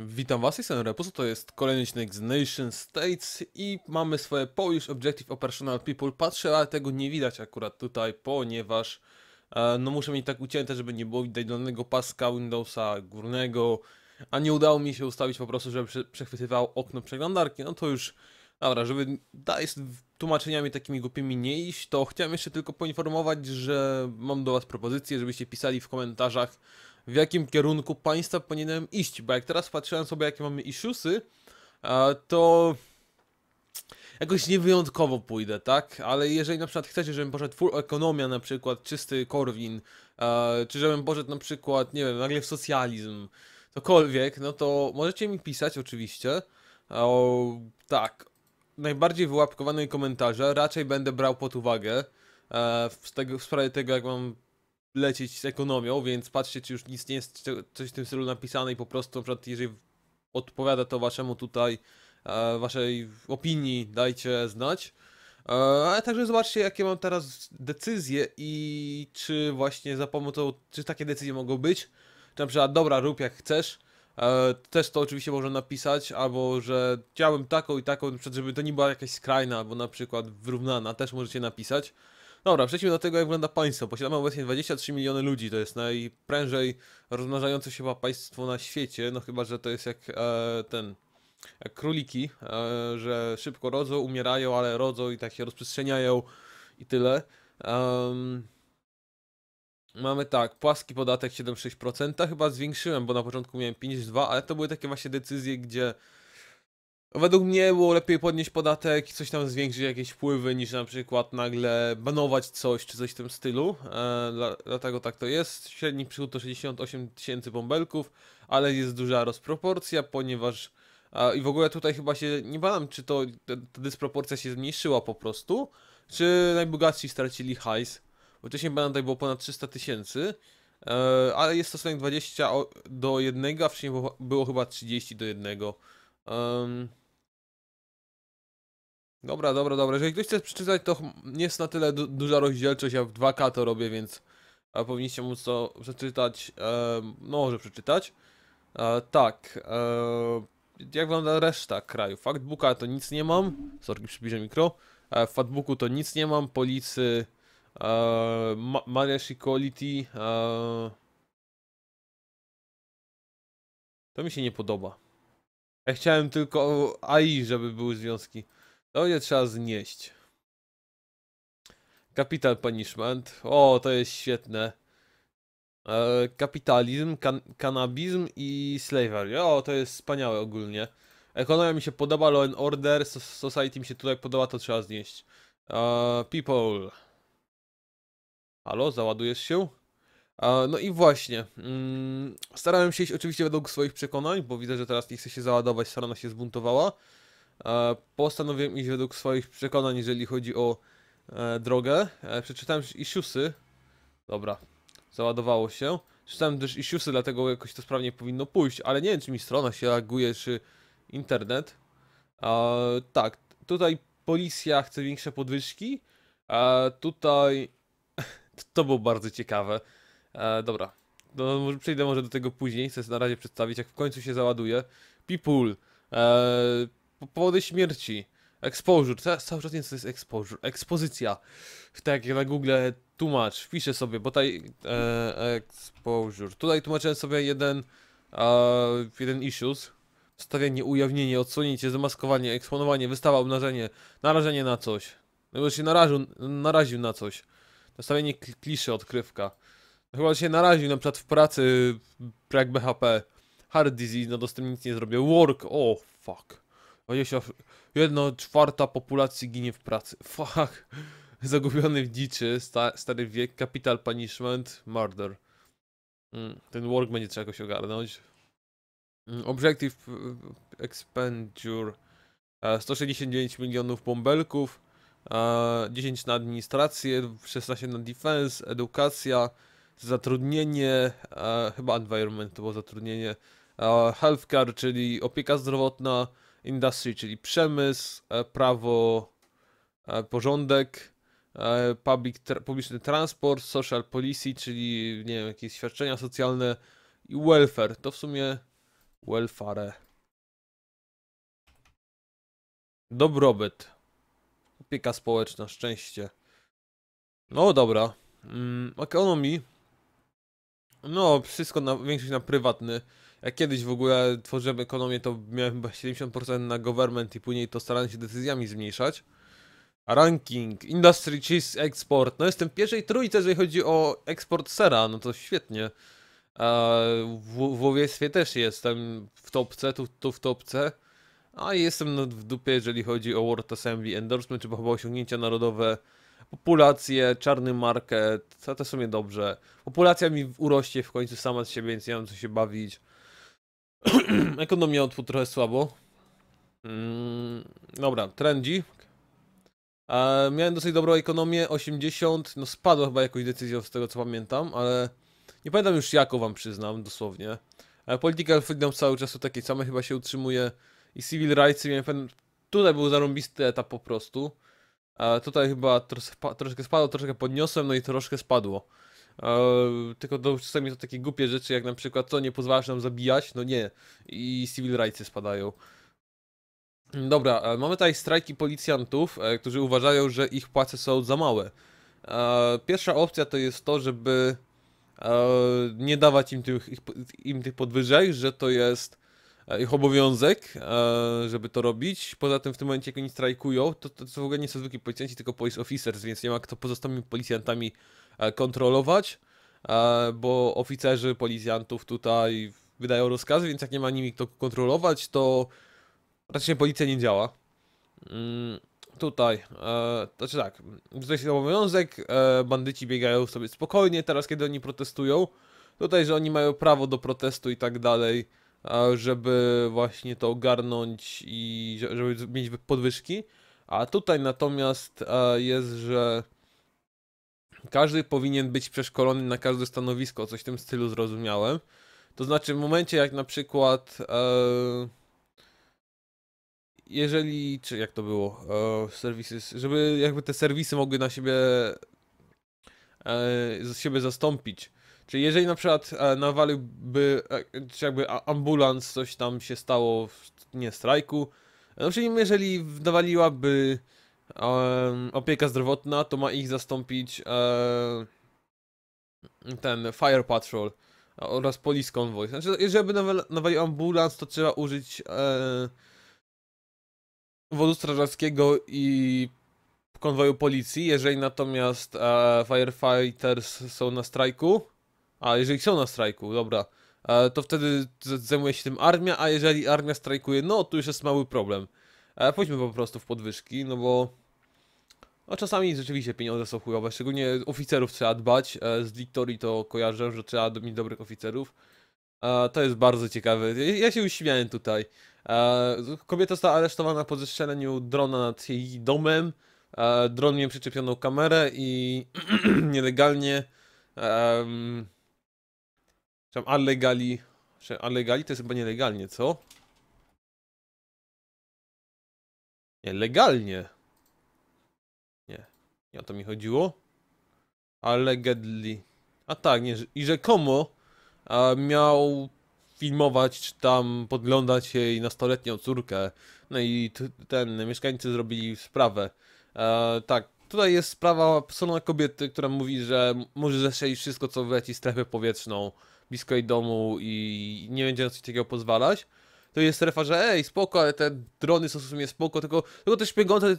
Witam Was, jestem Repuso, to jest kolejny odcinek z Nation States i mamy swoje Polish Objective Operational People. Patrzę, ale tego nie widać akurat tutaj, ponieważ e, no muszę mieć tak ucięte, żeby nie było widać danego paska Windowsa górnego, a nie udało mi się ustawić po prostu, żeby przechwytywał okno przeglądarki. No to już, dobra, żeby daj z tłumaczeniami takimi głupimi nie iść, to chciałem jeszcze tylko poinformować, że mam do Was propozycję, żebyście pisali w komentarzach w jakim kierunku państwa powinienem iść, bo jak teraz patrzyłem sobie, jakie mamy issuesy, to jakoś niewyjątkowo pójdę, tak? Ale jeżeli na przykład chcecie, żebym poszedł full ekonomia na przykład, czysty Korwin, czy żebym poszedł na przykład, nie wiem, nagle w socjalizm, cokolwiek, no to możecie mi pisać oczywiście. O, tak, najbardziej wyłapkowane komentarze raczej będę brał pod uwagę e, w, tego, w sprawie tego, jak mam lecieć z ekonomią, więc patrzcie, czy już nic nie jest coś w tym stylu napisane i po prostu, na przykład, jeżeli odpowiada to waszemu tutaj, e, waszej opinii, dajcie znać. E, ale także zobaczcie, jakie mam teraz decyzje i czy właśnie za pomocą, czy takie decyzje mogą być. Czy na przykład, dobra, rób jak chcesz. E, też to oczywiście można napisać, albo że chciałbym taką i taką, żeby to nie była jakaś skrajna, albo na przykład wyrównana, też możecie napisać. Dobra, przejdźmy do tego, jak wygląda państwo. Posiadamy obecnie 23 miliony ludzi, to jest najprężej rozmnażające się chyba państwo na świecie, no chyba, że to jest jak e, ten, jak króliki, e, że szybko rodzą, umierają, ale rodzą i tak się rozprzestrzeniają i tyle. Um, mamy tak, płaski podatek 7,6%, chyba zwiększyłem, bo na początku miałem 5,2%, ale to były takie właśnie decyzje, gdzie no według mnie było lepiej podnieść podatek i coś tam zwiększyć jakieś wpływy, niż na przykład nagle banować coś czy coś w tym stylu. E, dlatego tak to jest. Średni przychód to 68 tysięcy bąbelków, ale jest duża rozproporcja, ponieważ. E, I w ogóle tutaj chyba się nie badam, czy to ta, ta dysproporcja się zmniejszyła po prostu, czy najbogatsi stracili hajs. Bo wcześniej badam tutaj było ponad 300 tysięcy, e, ale jest stosunek 20 do 1, a wcześniej było, było chyba 30 do 1. Um, Dobra, dobra, dobra. Jeżeli ktoś chce przeczytać, to jest na tyle du duża rozdzielczość. Ja w 2K to robię, więc powinniście móc to przeczytać. E, no, może przeczytać. E, tak. E, jak wygląda reszta kraju? Factbooka to nic nie mam. Sorki, przybliżę mikro. E, w Fatbooku to nic nie mam. Policy, e, ma Marriage Equality. E, to mi się nie podoba. Ja chciałem tylko AI, żeby były związki. To je trzeba znieść. Capital Punishment. O, to jest świetne. E, kapitalizm, kan kanabizm i slavery. O, to jest wspaniałe ogólnie. Ekonomia mi się podoba, law and order, society mi się tutaj podoba, to trzeba znieść. E, people. Halo, załadujesz się? E, no i właśnie. Mm, starałem się iść oczywiście według swoich przekonań, bo widzę, że teraz nie chce się załadować, strona się zbuntowała. E, postanowiłem iść według swoich przekonań, jeżeli chodzi o e, drogę. E, przeczytałem Isiusy. Dobra, załadowało się. Czytałem też Isiusy, dlatego jakoś to sprawnie powinno pójść, ale nie wiem, czy mi strona się reaguje, czy internet. tak, tutaj policja chce większe podwyżki. A tutaj to było bardzo ciekawe. dobra, no, może przejdę może do tego później. Chcę na razie przedstawić, jak w końcu się załaduje. People powody śmierci. Exposure, cały, cały czas nie wiem, co to jest exposure. Ekspozycja. Tak jak na Google tłumacz, piszę sobie, bo tutaj e, exposure. Tutaj tłumaczyłem sobie jeden, e, jeden issues. Stawianie, ujawnienie, odsunięcie, zamaskowanie, eksponowanie, wystawa, obnażenie, narażenie na coś. No się narażył, naraził na coś. Nastawienie kliszy, odkrywka. Chyba się naraził na przykład w pracy, jak BHP. Hard disease, no dostępnie nic nie zrobię. Work, oh fuck. 20... czwarta populacji ginie w pracy. Fuck. Zagubiony w dziczy, sta, stary wiek, capital punishment, murder. Mm, ten work będzie trzeba jakoś ogarnąć. Mm, objective e, expenditure. 169 e, milionów bombelków 10 e, na administrację, 16 na defense, edukacja, zatrudnienie, chyba environment to było zatrudnienie, healthcare, czyli opieka zdrowotna, industry, czyli przemysł, e, prawo, e, porządek, e, public, tra publiczny transport, social policy, czyli nie wiem, jakieś świadczenia socjalne i welfare. To w sumie welfare. Dobrobyt. Opieka społeczna, szczęście. No dobra. Mm, economy no, wszystko na, większość na prywatny. Jak kiedyś w ogóle tworzyłem ekonomię, to miałem chyba 70% na government i później to starałem się decyzjami zmniejszać. Ranking, Industry Cheese Export. No jestem w pierwszej trójce, jeżeli chodzi o eksport sera, no to świetnie. E, w, w łowiectwie też jestem w topce, tu, tu w topce. A jestem no, w dupie, jeżeli chodzi o World Assembly Endorsement, czy chyba osiągnięcia narodowe populację, czarny market, to, to w sumie dobrze. Populacja mi urośnie w końcu sama z siebie, więc nie mam co się bawić. Ekonomia odpół trochę słabo. Mm, dobra, trendy. E, miałem dosyć dobrą ekonomię, 80, no spadło chyba jakąś decyzją z tego co pamiętam, ale nie pamiętam już jaką wam przyznam, dosłownie. E, political freedom cały czas o takiej samej chyba się utrzymuje i civil rights, miałem pewien, tutaj był zarąbisty etap po prostu. E, tutaj chyba tros, troszkę spadło, troszkę podniosłem, no i troszkę spadło. E, tylko dorzucają mi to takie głupie rzeczy, jak na przykład co, nie pozwalasz nam zabijać? No nie. I civil rightsy spadają. Dobra, e, mamy tutaj strajki policjantów, e, którzy uważają, że ich płace są za małe. E, pierwsza opcja to jest to, żeby e, nie dawać im tych, im tych podwyżek, że to jest E, ich obowiązek, e, żeby to robić. Poza tym w tym momencie, jak oni strajkują, to, to, to w ogóle nie są zwykli policjanci, tylko police officers, więc nie ma kto pozostałymi policjantami e, kontrolować, bo oficerzy policjantów tutaj wydają rozkazy, więc jak nie ma nimi kto kontrolować, to raczej policja nie działa. Mm, tutaj, e, znaczy tak, tutaj jest obowiązek, e, bandyci biegają sobie spokojnie, teraz kiedy oni protestują, tutaj, że oni mają prawo do protestu i tak dalej, żeby właśnie to ogarnąć i żeby mieć podwyżki. A tutaj natomiast e, jest, że każdy powinien być przeszkolony na każde stanowisko, coś w tym stylu zrozumiałem. To znaczy w momencie jak na przykład e, jeżeli, czy jak to było, e, serwisy, żeby jakby te serwisy mogły na siebie z siebie zastąpić, Czyli jeżeli na przykład e, nawaliłby, e, czy jakby ambulans, coś tam się stało, w, nie, strajku, e, no czyli jeżeli nawaliłaby e, opieka zdrowotna, to ma ich zastąpić ten Fire Patrol oraz Police Convoy. Znaczy, jeżeli by nawalił ambulans, to trzeba użyć e, wodu strażackiego i konwoju policji. Jeżeli natomiast e, firefighters są na strajku, a, jeżeli są na strajku, dobra. E, to wtedy zajmuje się tym armia, a jeżeli armia strajkuje, no tu już jest mały problem. E, pójdźmy po prostu w podwyżki, no bo... No czasami rzeczywiście pieniądze są chujowe, szczególnie oficerów trzeba dbać. E, z Victorii to kojarzę, że trzeba mieć dobrych oficerów. E, to jest bardzo ciekawe. Ja, ja się uśmiałem tutaj. E, kobieta została aresztowana po zestrzeleniu drona nad jej domem. E, dron miał przyczepioną kamerę i nielegalnie tam allegali. allegali to jest chyba nielegalnie, co? Nie, legalnie. Nie, nie o to mi chodziło. Allegedly. A tak, nie, i rzekomo a, miał filmować, czy tam podglądać jej nastoletnią córkę. No i ten, mieszkańcy zrobili sprawę. E, tak, tutaj jest sprawa strona kobiety, która mówi, że może zestrzelić wszystko, co wleci strefę powietrzną blisko jej domu i nie będzie na coś takiego pozwalać, to jest strefa, że ej, spoko, ale te drony są w sumie spoko, tylko, tylko te szpiegujące,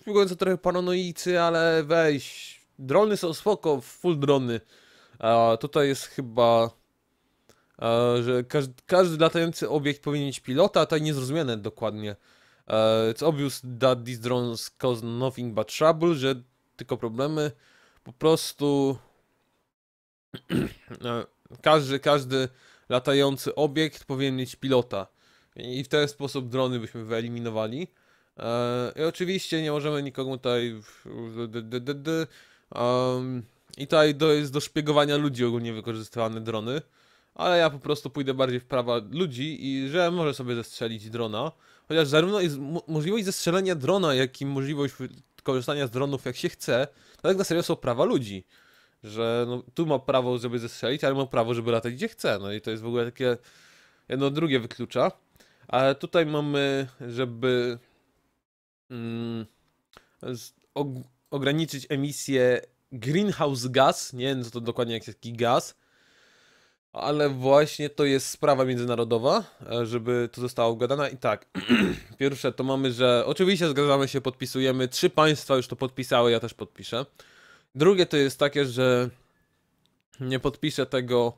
szpiegujące trochę paranoicy, ale weź, drony są spoko, full drony. A tutaj jest chyba, a, e, że każdy, każdy latający obiekt powinien mieć pilota, a tutaj niezrozumiane dokładnie. Uh, e, it's obvious that these drones cause nothing but trouble, że tylko problemy. Po prostu... E, każdy, każdy latający obiekt powinien mieć pilota. I w ten sposób drony byśmy wyeliminowali. E, I oczywiście nie możemy nikogo tutaj. I tutaj do, jest do szpiegowania ludzi ogólnie wykorzystywane drony. Ale ja po prostu pójdę bardziej w prawa ludzi i że może sobie zestrzelić drona. Chociaż zarówno jest możliwość zestrzelenia drona, jak i możliwość korzystania z dronów jak się chce, to tak na serio są prawa ludzi że no, tu ma prawo, żeby zestrzelić, ale ma prawo, żeby latać gdzie chce. No i to jest w ogóle takie jedno drugie wyklucza. Ale tutaj mamy, żeby mm, z, og, ograniczyć emisję greenhouse gas. Nie wiem, co to dokładnie jak taki gaz. Ale właśnie to jest sprawa międzynarodowa, e, żeby to zostało ugadana. I tak, pierwsze to mamy, że oczywiście zgadzamy się, podpisujemy. Trzy państwa już to podpisały, ja też podpiszę. Drugie to jest takie, że nie podpiszę tego,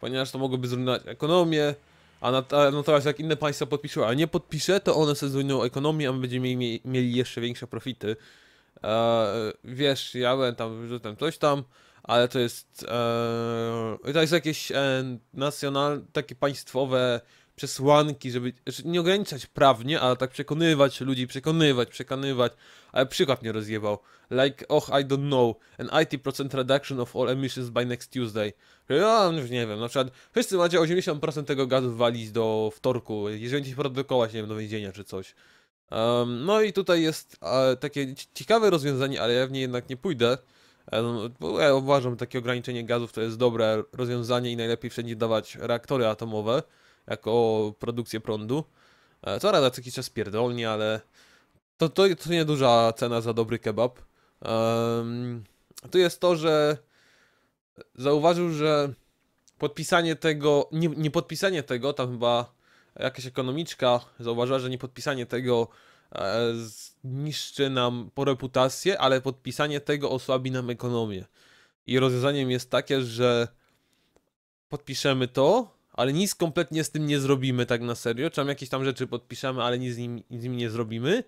ponieważ to mogłoby zrujnować ekonomię, a natomiast jak inne państwa podpiszą, a nie podpiszę, to one sobie zrujnują ekonomię, a my będziemy mieli, jeszcze większe profity. E, wiesz, ja byłem tam wyrzutem coś tam, ale to jest, e, to jest jakieś e, nacjonalne, takie państwowe przesłanki, żeby znaczy, nie ograniczać prawnie, ale tak przekonywać ludzi, przekonywać, przekonywać. Ale przykład mnie rozjewał. Like, oh, I don't know, an 80% reduction of all emissions by next Tuesday. Ja no, już nie wiem, na przykład wszyscy macie 80% tego gazu walić do wtorku, jeżeli będziecie produkować, nie wiem, do więzienia czy coś. Um, no i tutaj jest e, takie ciekawe rozwiązanie, ale ja w niej jednak nie pójdę. E, no, bo ja uważam, że takie ograniczenie gazów to jest dobre rozwiązanie i najlepiej wszędzie dawać reaktory atomowe jako produkcję prądu. E, co rada co jakiś czas pierdolni, ale to, to, to nieduża cena za dobry kebab. Um, tu jest to, że zauważył, że podpisanie tego, nie, nie podpisanie tego, tam chyba jakaś ekonomiczka zauważyła, że nie podpisanie tego e, zniszczy nam po reputację, ale podpisanie tego osłabi nam ekonomię. I rozwiązaniem jest takie, że podpiszemy to, ale nic kompletnie z tym nie zrobimy tak na serio. Czy jakieś tam rzeczy podpiszemy, ale nic z nim, z nim nie zrobimy.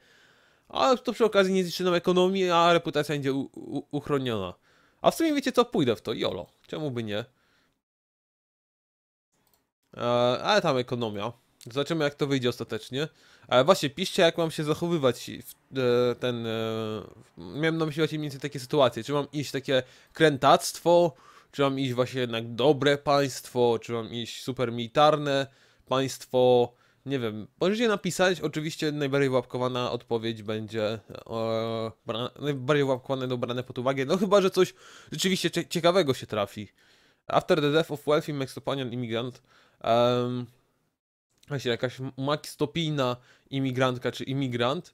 Ale to przy okazji nie zniszczy nam ekonomii, a reputacja będzie u, u, uchroniona. A w sumie wiecie co, pójdę w to, jolo. Czemu by nie? Eee, ale tam ekonomia. Zobaczymy jak to wyjdzie ostatecznie. Ale właśnie, piszcie jak mam się zachowywać w, e, ten... E, miałem na myśli mniej więcej takie sytuacje. Czy mam iść takie krętactwo czy mam iść właśnie jednak dobre państwo, czy mam iść super militarne państwo, nie wiem, możecie napisać, oczywiście najbardziej łapkowana odpowiedź będzie e, bra, najbardziej łapkowane dobrane pod uwagę, no chyba, że coś rzeczywiście ciekawego się trafi. After the death of wealthy Mexopanian immigrant, um, właśnie jakaś makstopijna imigrantka czy imigrant,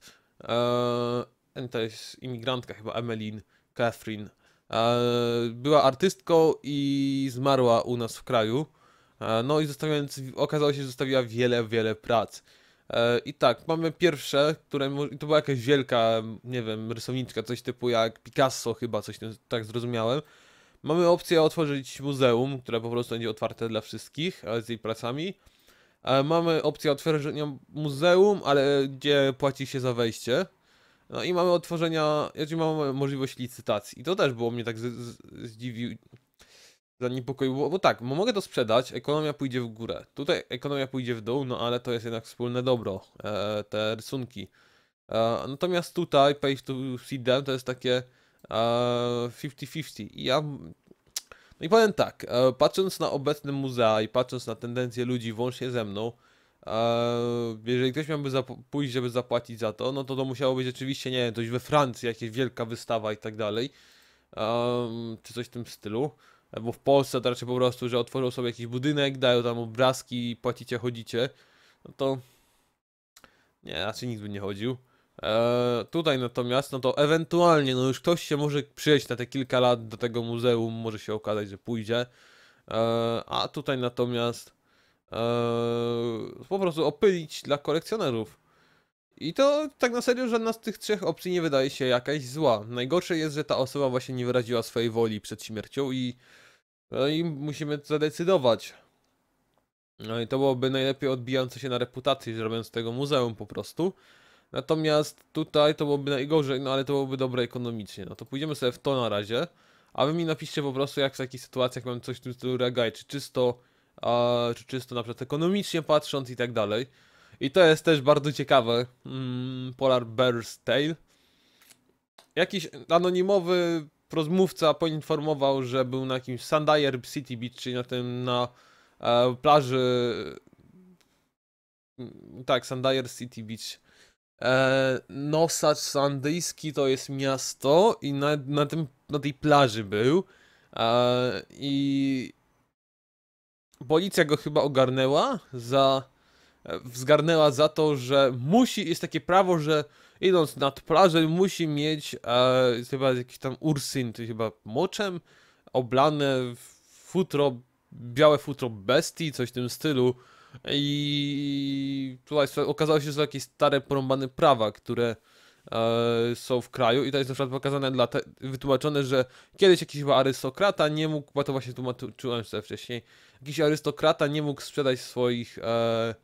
Enta to jest imigrantka chyba, Emeline Catherine E, była artystką i zmarła u nas w kraju. E, no i zostawiając, okazało się, że zostawiła wiele, wiele prac. E, I tak, mamy pierwsze, które to była jakaś wielka, nie wiem, rysowniczka, coś typu jak Picasso chyba, coś tak zrozumiałem. Mamy opcję otworzyć muzeum, które po prostu będzie otwarte dla wszystkich z jej pracami. Mamy opcję otworzenia muzeum, ale gdzie płaci się za wejście. No i mamy otworzenia, znaczy mamy możliwość licytacji. I to też było mnie tak z, z, zaniepokoiło, bo, bo tak, mogę to sprzedać, ekonomia pójdzie w górę. Tutaj ekonomia pójdzie w dół, no ale to jest jednak wspólne dobro, e, te rysunki. E, natomiast tutaj Pay to Seed to jest takie 50-50. E, I ja no i powiem tak, e, patrząc na obecne muzea i patrząc na tendencje ludzi, włącznie ze mną, jeżeli ktoś miałby pójść, żeby zapłacić za to, no to to musiało być rzeczywiście, nie wiem, coś we Francji, jakaś wielka wystawa i tak dalej, czy coś w tym stylu. Bo w Polsce to raczej po prostu, że otworzą sobie jakiś budynek, dają tam obrazki, płacicie, chodzicie. No to nie, raczej nikt by nie chodził. E, tutaj natomiast, no to ewentualnie, no już ktoś się może przyjść na te kilka lat do tego muzeum, może się okazać, że pójdzie. E, a tutaj natomiast Eee, po prostu opylić dla kolekcjonerów. I to tak na serio żadna z tych trzech opcji nie wydaje się jakaś zła. Najgorsze jest, że ta osoba właśnie nie wyraziła swojej woli przed śmiercią i, no i musimy zadecydować. No i to byłoby najlepiej odbijające się na reputacji, zrobiąc z tego muzeum po prostu. Natomiast tutaj to byłoby najgorzej, no ale to byłoby dobre ekonomicznie. No to pójdziemy sobie w to na razie. A wy mi napiszcie po prostu, jak w takich sytuacjach mam coś tu stylu reagować. czy czysto czy czysto na przykład ekonomicznie patrząc i tak dalej. I to jest też bardzo ciekawe. Mm, Polar Bear's Tale. Jakiś anonimowy rozmówca poinformował, że był na jakimś Sandier City Beach, czyli na tym na e, plaży mm, tak, Sandier City Beach. E, Nosacz Sandyjski to jest miasto i na, na, tym, na tej plaży był e, i policja go chyba ogarnęła za... E, Zgarnęła za to, że musi, jest takie prawo, że idąc nad plażę musi mieć e, chyba jakiś tam ursyn, to chyba moczem, oblane futro, białe futro bestii, coś w tym stylu. I tutaj okazało się, że to jakieś stare porąbane prawa, które E, są w kraju i to jest na przykład pokazane dla, te, wytłumaczone, że kiedyś jakiś chyba arystokrata nie mógł, bo to właśnie tłumaczyłem sobie wcześniej, jakiś arystokrata nie mógł sprzedać swoich e,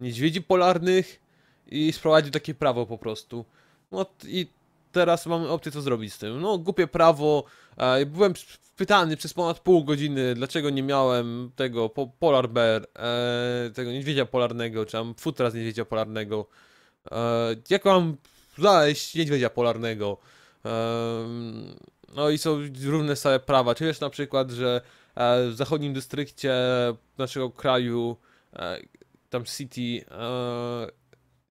niedźwiedzi polarnych i sprowadził takie prawo po prostu. No i teraz mamy opcję co zrobić z tym. No głupie prawo, e, byłem pytany przez ponad pół godziny, dlaczego nie miałem tego po, Polar Bear, e, tego niedźwiedzia polarnego, czy mam futra z niedźwiedzia polarnego. E, jak mam znaleźć niedźwiedzia polarnego. No i są równe same prawa. Czy wiesz na przykład, że e, w zachodnim dystrykcie naszego kraju, e, tam city, e,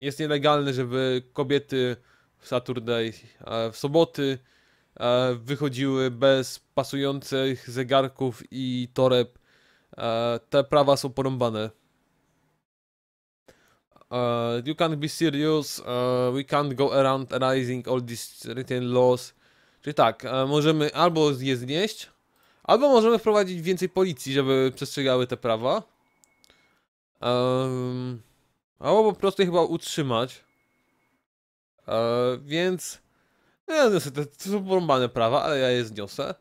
jest nielegalne, żeby kobiety w Saturday, w soboty wychodziły bez pasujących zegarków i toreb. Te prawa są porąbane. Uh, you can't be serious, uh, we can't go around raising all these written laws. Czyli tak, e, możemy albo je znieść, albo możemy wprowadzić więcej policji, żeby przestrzegały te prawa. Um, albo po prostu je chyba utrzymać. Um, więc... Ja zniosę to są porąbane prawa, ale ja je zniosę.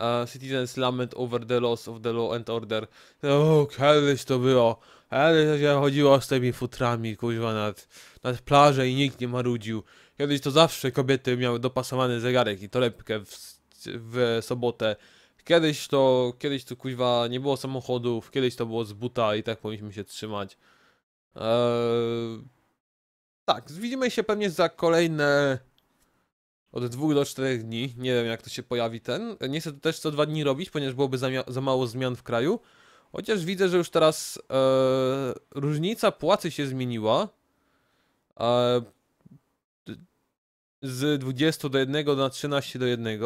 E, Citizens Lament Over the Loss of the Law and Order. O, no, kiedyś to było. Kiedyś ja chodziło z tymi futrami, kuźwa, nad, nad plażę i nikt nie marudził. Kiedyś to zawsze kobiety miały dopasowany zegarek i torebkę w, w sobotę. Kiedyś to, kiedyś to kuźwa nie było samochodów, kiedyś to było z buta i tak powinniśmy się trzymać. Eee... Tak, widzimy się pewnie za kolejne od dwóch do czterech dni. Nie wiem, jak to się pojawi ten. Nie chcę to też co dwa dni robić, ponieważ byłoby za, za mało zmian w kraju. Chociaż widzę, że już teraz e, różnica płacy się zmieniła. E, z 20 do 1 na 13 do 1.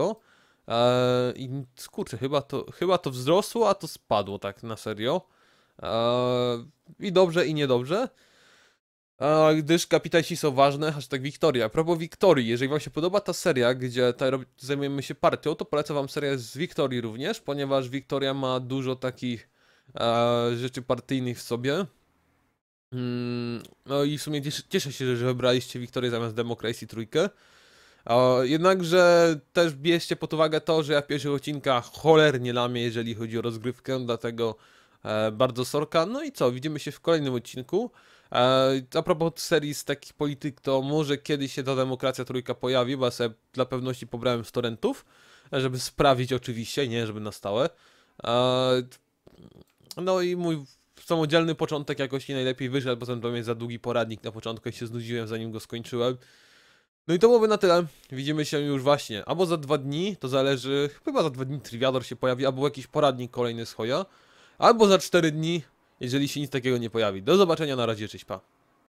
E, I kurczę, chyba to, chyba to wzrosło, a to spadło tak na serio. E, I dobrze, i niedobrze. A, gdyż kapitańsi są ważne, hashtag Wiktoria. Propos Wiktorii, jeżeli wam się podoba ta seria, gdzie zajmujemy się partią, to polecam wam serię z Wiktorii również, ponieważ Wiktoria ma dużo takich e, rzeczy partyjnych w sobie. Mm, no i w sumie cieszę, cieszę się, że wybraliście Wiktorię zamiast Democracy trójkę. Jednakże też bierzcie pod uwagę to, że ja w pierwszych odcinkach cholernie lamię, jeżeli chodzi o rozgrywkę, dlatego e, bardzo sorka. No i co, widzimy się w kolejnym odcinku. A propos serii z takich polityk, to może kiedyś się ta demokracja trójka pojawi, bo ja sobie dla pewności pobrałem 100 rentów, żeby sprawić oczywiście, nie żeby na stałe. No i mój samodzielny początek jakoś nie najlepiej wyszedł, bo to miałem za długi poradnik na początku i się znudziłem zanim go skończyłem. No i to byłoby na tyle. Widzimy się już właśnie. Albo za dwa dni, to zależy, chyba za dwa dni Triviador się pojawi, albo jakiś poradnik kolejny z Hoja. Albo za cztery dni, jeżeli się nic takiego nie pojawi. Do zobaczenia, na razie, cześć, pa.